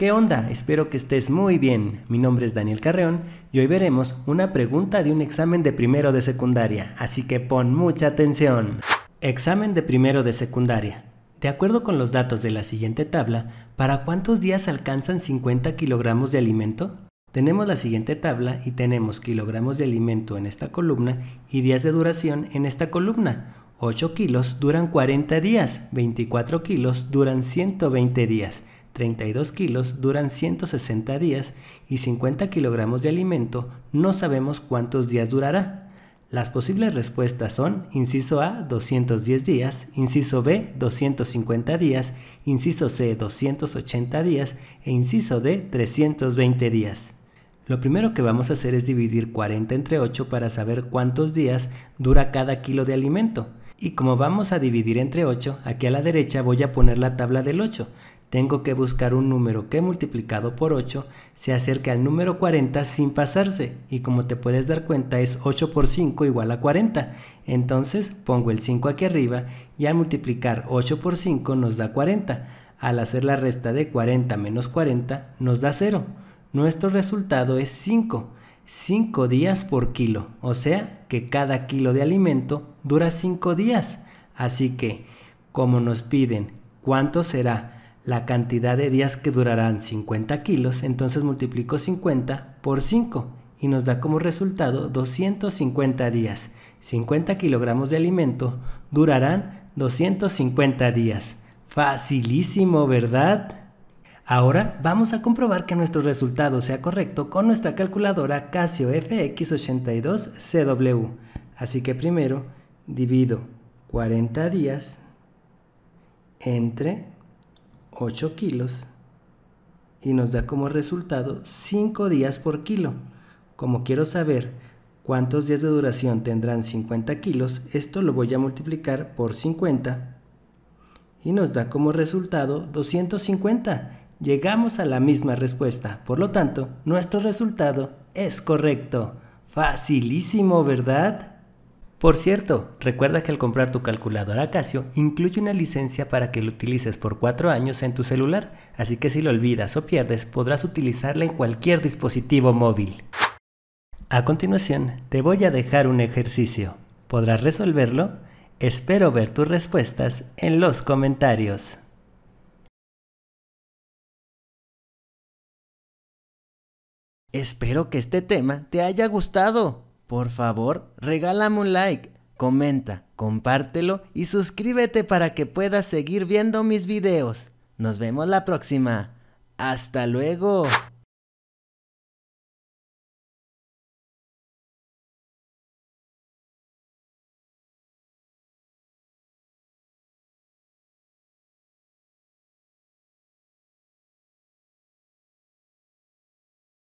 ¿Qué onda? Espero que estés muy bien. Mi nombre es Daniel Carreón y hoy veremos una pregunta de un examen de primero de secundaria, así que pon mucha atención. Examen de primero de secundaria. De acuerdo con los datos de la siguiente tabla, ¿para cuántos días alcanzan 50 kilogramos de alimento? Tenemos la siguiente tabla y tenemos kilogramos de alimento en esta columna y días de duración en esta columna. 8 kilos duran 40 días, 24 kilos duran 120 días 32 kilos duran 160 días y 50 kilogramos de alimento no sabemos cuántos días durará. Las posibles respuestas son inciso A 210 días, inciso B 250 días, inciso C 280 días e inciso D 320 días. Lo primero que vamos a hacer es dividir 40 entre 8 para saber cuántos días dura cada kilo de alimento. Y como vamos a dividir entre 8, aquí a la derecha voy a poner la tabla del 8 tengo que buscar un número que multiplicado por 8 se acerque al número 40 sin pasarse y como te puedes dar cuenta es 8 por 5 igual a 40. Entonces pongo el 5 aquí arriba y al multiplicar 8 por 5 nos da 40. Al hacer la resta de 40 menos 40 nos da 0. Nuestro resultado es 5. 5 días por kilo, o sea que cada kilo de alimento dura 5 días. Así que, como nos piden cuánto será la cantidad de días que durarán 50 kilos, entonces multiplico 50 por 5 y nos da como resultado 250 días. 50 kilogramos de alimento durarán 250 días. Facilísimo, ¿verdad? Ahora vamos a comprobar que nuestro resultado sea correcto con nuestra calculadora Casio FX82CW. Así que primero divido 40 días entre 8 kilos y nos da como resultado 5 días por kilo. Como quiero saber cuántos días de duración tendrán 50 kilos, esto lo voy a multiplicar por 50 y nos da como resultado 250. Llegamos a la misma respuesta, por lo tanto, nuestro resultado es correcto. Facilísimo, ¿verdad? Por cierto, recuerda que al comprar tu calculadora Casio incluye una licencia para que lo utilices por 4 años en tu celular, así que si lo olvidas o pierdes podrás utilizarla en cualquier dispositivo móvil. A continuación, te voy a dejar un ejercicio. ¿Podrás resolverlo? Espero ver tus respuestas en los comentarios. Espero que este tema te haya gustado. Por favor, regálame un like, comenta, compártelo y suscríbete para que puedas seguir viendo mis videos. Nos vemos la próxima. Hasta luego.